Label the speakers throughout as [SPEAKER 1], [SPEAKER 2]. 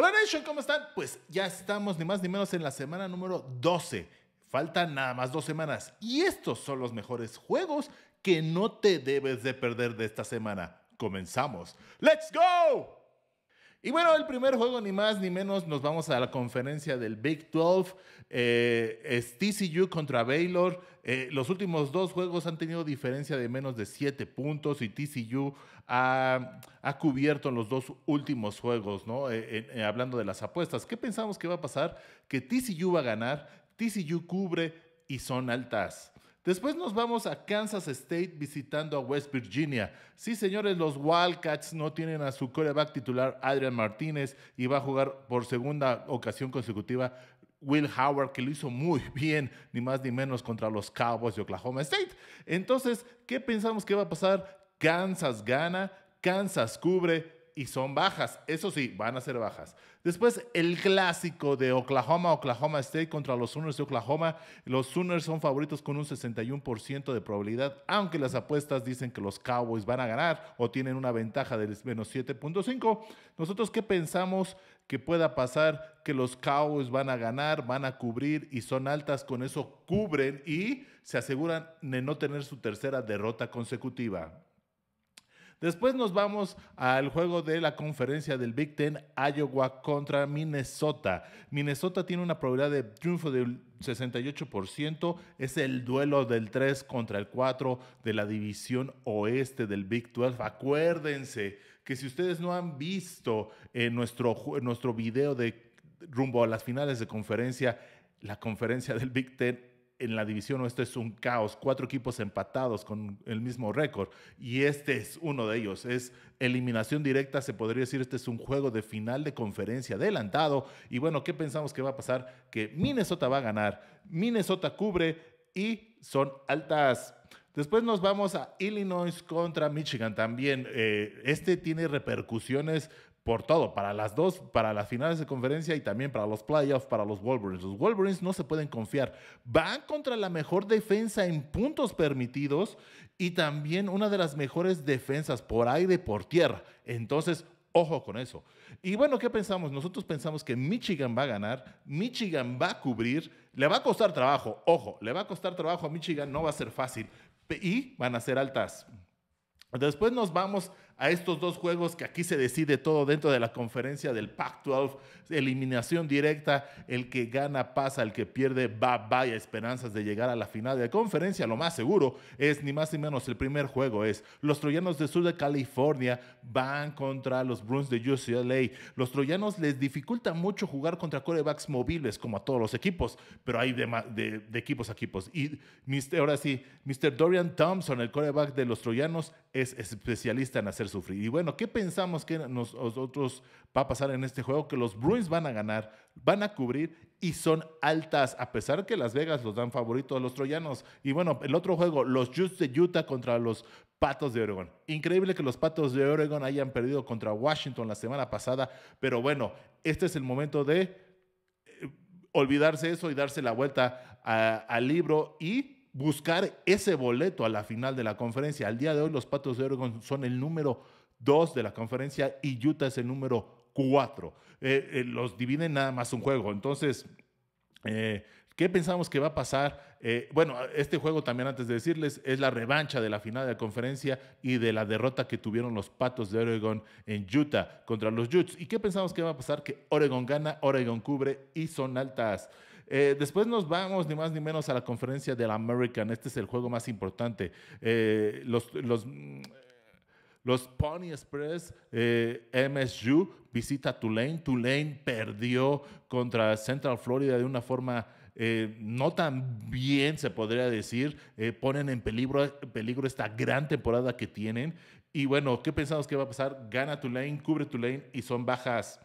[SPEAKER 1] Hola Nation, ¿cómo están? Pues ya estamos ni más ni menos en la semana número 12. Faltan nada más dos semanas y estos son los mejores juegos que no te debes de perder de esta semana. Comenzamos. ¡Let's go! Y bueno, el primer juego, ni más ni menos, nos vamos a la conferencia del Big 12. Eh, es TCU contra Baylor. Eh, los últimos dos juegos han tenido diferencia de menos de 7 puntos y TCU ha, cubierto en los dos últimos juegos, ¿no? Eh, hablando de las apuestas, ¿qué pensamos que va a pasar? Que TCU va a ganar, TCU cubre y son altas. Después nos vamos a Kansas State visitando a West Virginia. Sí, señores, los Wildcats no tienen a su coreback titular Adrian Martínez y va a jugar por segunda ocasión consecutiva Will Howard, que lo hizo muy bien, ni más ni menos contra los Cowboys de Oklahoma State. Entonces, ¿qué pensamos que va a pasar? Kansas gana, Kansas cubre, y son bajas. Eso sí, van a ser bajas. Después, el clásico de Oklahoma, Oklahoma State contra los Sooners de Oklahoma. Los Sooners son favoritos con un 61% de probabilidad, aunque las apuestas dicen que los Cowboys van a ganar o tienen una ventaja de menos 7.5. Nosotros, ¿qué pensamos que pueda pasar? Que los Cowboys van a ganar, van a cubrir y son altas. Con eso cubren y se aseguran de no tener su tercera derrota consecutiva. Después nos vamos al juego de la conferencia del Big Ten, Iowa contra Minnesota. Minnesota tiene una probabilidad de triunfo del 68%. Es el duelo del 3 contra el 4 de la división oeste del Big 12. Acuérdense que si ustedes no han visto nuestro, nuestro video de rumbo a las finales de conferencia, la conferencia del Big Ten en la división oeste es un caos, cuatro equipos empatados con el mismo récord y este es uno de ellos, es eliminación directa, se podría decir, este es un juego de final de conferencia adelantado y bueno, ¿qué pensamos que va a pasar? Que Minnesota va a ganar, Minnesota cubre y son altas. Después nos vamos a Illinois contra Michigan también. Eh, este tiene repercusiones por todo, para las dos, para las finales de conferencia y también para los playoffs, para los Wolverines. Los Wolverines no se pueden confiar. Van contra la mejor defensa en puntos permitidos y también una de las mejores defensas por aire por tierra. Entonces, ojo con eso. Y bueno, ¿qué pensamos? Nosotros pensamos que Michigan va a ganar, Michigan va a cubrir, le va a costar trabajo, ojo, le va a costar trabajo a Michigan, no va a ser fácil y van a ser altas. Después nos vamos a estos dos juegos que aquí se decide todo dentro de la conferencia del Pac-12, eliminación directa, el que gana pasa, el que pierde va, vaya, esperanzas de llegar a la final de la conferencia, lo más seguro es ni más ni menos el primer juego es los troyanos de sur de California van contra los Bruins de UCLA. Los troyanos les dificulta mucho jugar contra corebacks móviles como a todos los equipos, pero hay de, equipos a equipos. Y ahora sí, Mr. Dorian Thompson, el coreback de los troyanos, es especialista en hacer sufrir. Y bueno, ¿qué pensamos que nosotros va a pasar en este juego? Que los Bruins van a ganar, van a cubrir y son altas, a pesar que Las Vegas los dan favoritos a los troyanos. Y bueno, el otro juego, los Jutes de Utah contra los Patos de Oregon. Increíble que los Patos de Oregon hayan perdido contra Washington la semana pasada, pero bueno, este es el momento de eh, olvidarse eso y darse la vuelta al libro y buscar ese boleto a la final de la conferencia. Al día de hoy los Patos de Oregon son el número 2 de la conferencia y Utah es el número 4. Eh, eh, los dividen nada más un juego. Entonces, eh, ¿qué pensamos que va a pasar? bueno, este juego también antes de decirles es la revancha de la final de la conferencia y de la derrota que tuvieron los Patos de Oregon en Utah contra los Utes. ¿Y qué pensamos que va a pasar? Que Oregon gana, Oregon cubre y son altas. Eh, después nos vamos ni más ni menos a la conferencia del American. Este es el juego más importante. Eh, los, los, mm, los Pony Express, eh, MSU, visita Tulane. Tulane perdió contra Central Florida de una forma... no tan bien, se podría decir, ponen en peligro, en peligro esta gran temporada que tienen. Y bueno, ¿qué pensamos que va a pasar? Gana Tulane, cubre Tulane y son bajas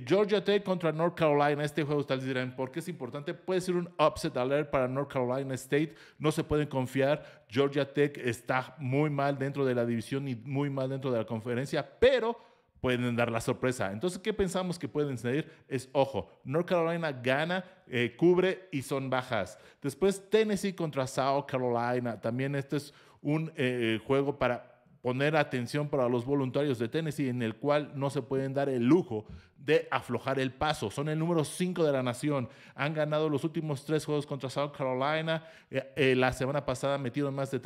[SPEAKER 1] Georgia Tech contra North Carolina. Este juego ustedes dirán, ¿por qué es importante? Puede ser un upset alert para North Carolina State. No se pueden confiar. Georgia Tech está muy mal dentro de la división y muy mal dentro de la conferencia, pero pueden dar la sorpresa. Entonces, ¿qué pensamos que pueden salir? Es, ojo, North Carolina gana, eh, cubre y son bajas. Después, Tennessee contra South Carolina. También este es un eh, juego para poner atención para los voluntarios de Tennessee, en el cual no se pueden dar el lujo de aflojar el paso. Son el número 5 de la nación. Han ganado los últimos tres juegos contra South Carolina. Eh, eh, la semana pasada metieron más de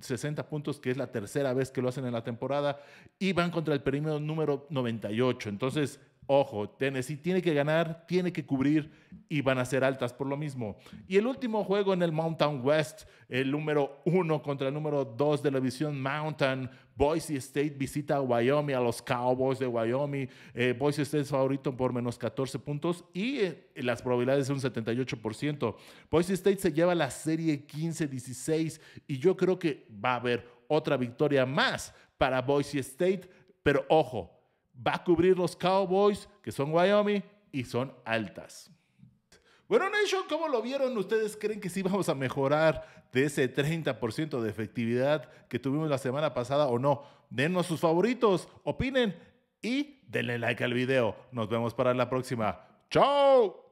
[SPEAKER 1] 60 puntos, que es la tercera vez que lo hacen en la temporada. Y van contra el perímetro número 98. Entonces, ojo, Tennessee tiene que ganar, tiene que cubrir y van a ser altas por lo mismo. Y el último juego en el Mountain West, el número uno contra el número dos de la división Mountain, Boise State visita a Wyoming, a los Cowboys de Wyoming. Eh, Boise State es favorito por menos 14 puntos y eh, las probabilidades son un 78%. Boise State se lleva la serie 15-16 y yo creo que va a haber otra victoria más para Boise State, pero ojo, va a cubrir los Cowboys, que son Wyoming, y son altas. Bueno, Nation, ¿cómo lo vieron? ¿Ustedes creen que sí vamos a mejorar de ese 30% de efectividad que tuvimos la semana pasada o no? Denos sus favoritos, opinen y denle like al video. Nos vemos para la próxima. ¡Chao!